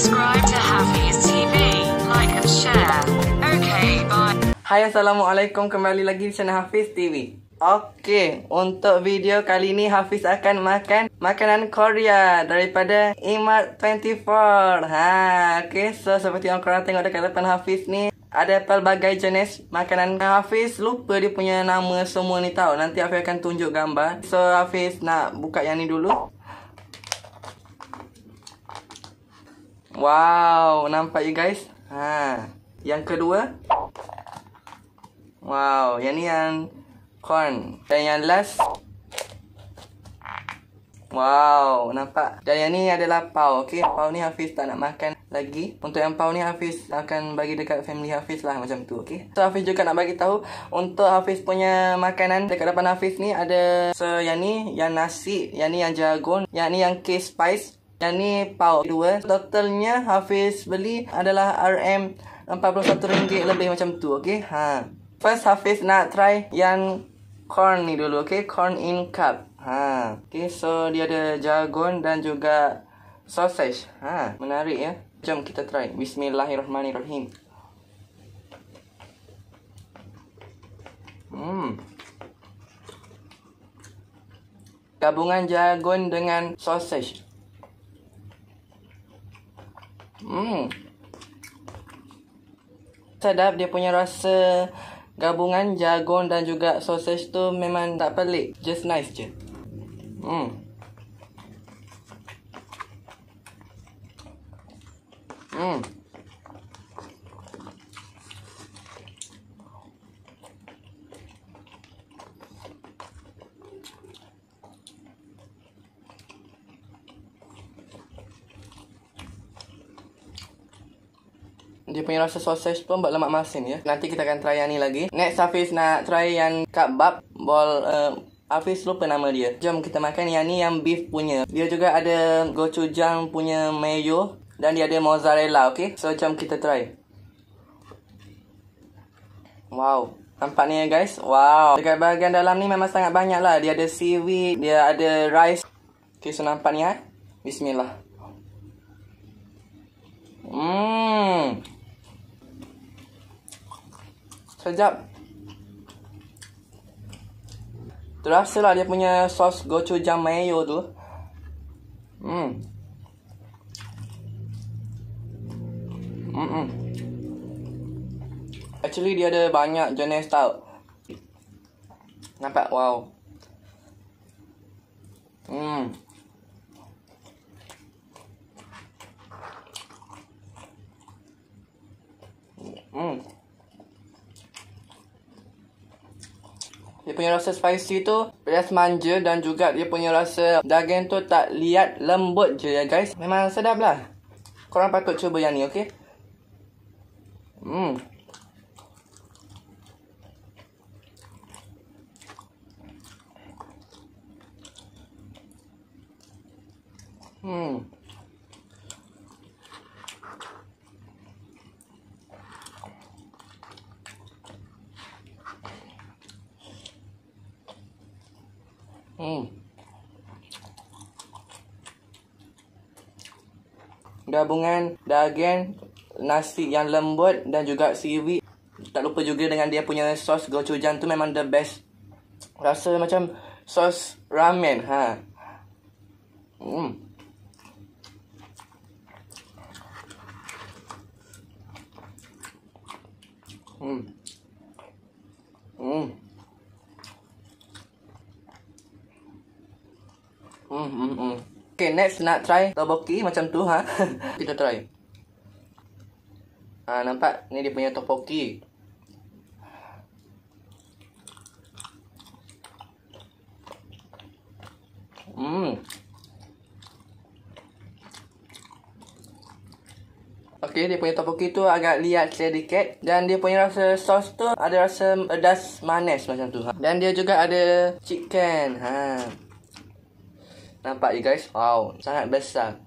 subscribe to Happy's TV, like and share. Okay, bye. Hai, Assalamualaikum. Kembali lagi di channel Hafiz TV. Okey, untuk video kali ini Hafiz akan makan makanan Korea daripada Imart 24. Ha, okey. So, seperti yang korang tengok dekat depan Hafiz ni, ada pelbagai jenis makanan. Hafiz lupa dia punya nama semua ni tau. Nanti Hafiz akan tunjuk gambar. So, Hafiz nak buka yang ni dulu. Wow, nampak ya guys. Ha. Yang kedua. Wow, yang ni yang corn. Dan yang last. Wow, nampak. Dan yang ni adalah pau. Okay, pau ni Hafiz tak nak makan lagi. Untuk yang pau ni Hafiz akan bagi dekat family Hafiz lah macam tu. Okay. So Hafiz juga nak bagi tahu untuk Hafiz punya makanan dekat depan Hafiz ni ada so yang ni yang nasi, yang ni yang jagung, yang ni yang case spice. Yang ni pauk dua. Totalnya Hafiz beli adalah RM41 lebih macam tu. Okay. Ha. First Hafiz nak try yang corn ni dulu. Okay. Corn in cup. Ha. Okay. So dia ada jagun dan juga sausage. Ha. Menarik ya. Jom kita try. Bismillahirrahmanirrahim. Hmm. Gabungan jagun dengan sausage. Hmm. Sedap dia punya rasa gabungan jagung dan juga sausage tu memang tak pelik. Just nice je. Hmm. Hmm. dia punya rasa sosis pun buat lemak masin ya. Nanti kita akan try yang ni lagi. Next Hafiz nak try yang kebab bol uh, Hafiz lupa nama dia. Jom kita makan yang ni yang beef punya. Dia juga ada gochujang punya mayo dan dia ada mozzarella, okey. So jom kita try. Wow. Nampak ni ya guys. Wow. Dekat bahagian dalam ni memang sangat banyak lah. Dia ada seaweed, dia ada rice. Okay, so nampak ni ha. Bismillah. sekejap terasa lah dia punya sos gochujang mayo tu hmm hmm hmm actually dia ada banyak jenis tau nampak wow hmm punya rasa spicy tu Pedas manja dan juga dia punya rasa daging tu tak liat lembut je ya guys Memang sedap lah Korang patut cuba yang ni okay Hmm Hmm. Hmm. Gabungan daging, nasi yang lembut dan juga siwi. Tak lupa juga dengan dia punya sos gochujang tu memang the best. Rasa macam sos ramen. Ha. Hmm. Hmm. Okay, next nak try topoki macam tu ha. Kita try. Ha, nampak ni dia punya topoki. Hmm. Okay dia punya topoki tu agak liat sedikit dan dia punya rasa sos tu ada rasa pedas manis macam tu ha. Dan dia juga ada chicken. Ha. Nampak ya guys Wow Sangat besar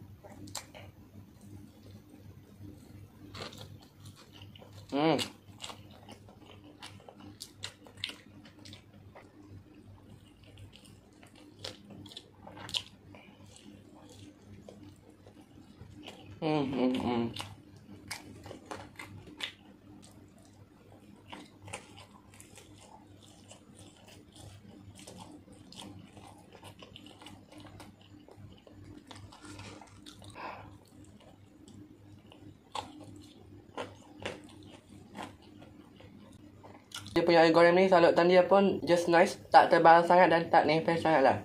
Hmm dia punya goreng ni salut tan dia pun just nice tak tebal sangat dan tak nempel sangat lah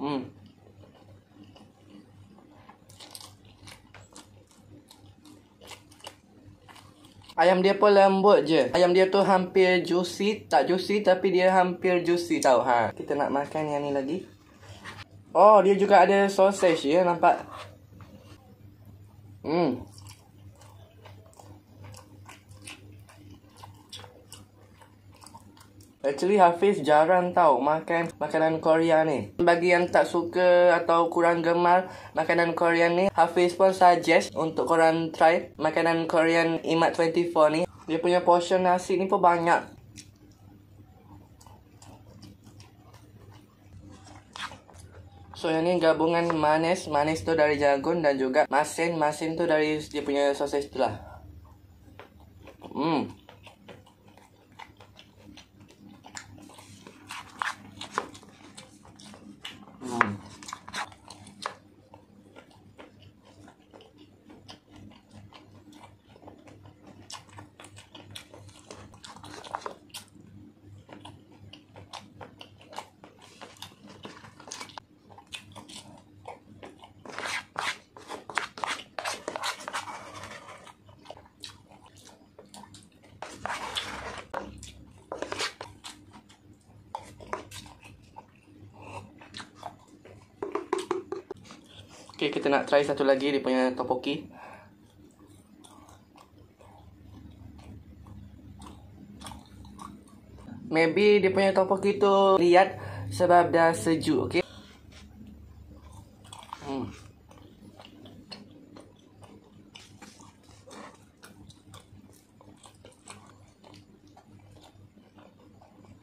hmm Ayam dia pun lembut je. Ayam dia tu hampir juicy. Tak juicy tapi dia hampir juicy tau. Ha. Kita nak makan yang ni lagi. Oh, dia juga ada sausage ya. Nampak Mm. Actually Hafiz jarang tau makan makanan Korea ni. Bagi yang tak suka atau kurang gemar makanan Korea ni, Hafiz pun suggest untuk korang try makanan Korea Imat 24 ni. Dia punya portion nasi ni pun banyak So ini gabungan manis, manis tu dari jagung dan juga masin, masin tu dari dia punya sosis tu lah. Hmm. hmm. Okay, kita nak try satu lagi dia punya topoki. Maybe dia punya topoki tu liat sebab dah sejuk, okay? Hmm.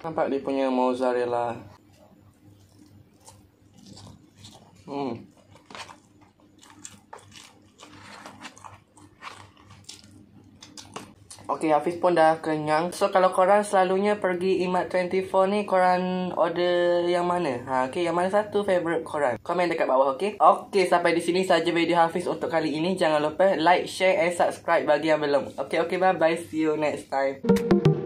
Nampak dia punya mozzarella. Hmm. Okay, Hafiz pun dah kenyang. So, kalau korang selalunya pergi IMAT 24 ni, korang order yang mana? Ha, okay, yang mana satu favourite korang? Comment dekat bawah, okay? Okay, sampai di sini saja video Hafiz untuk kali ini. Jangan lupa like, share and subscribe bagi yang belum. Okay, okay, bye-bye. See you next time.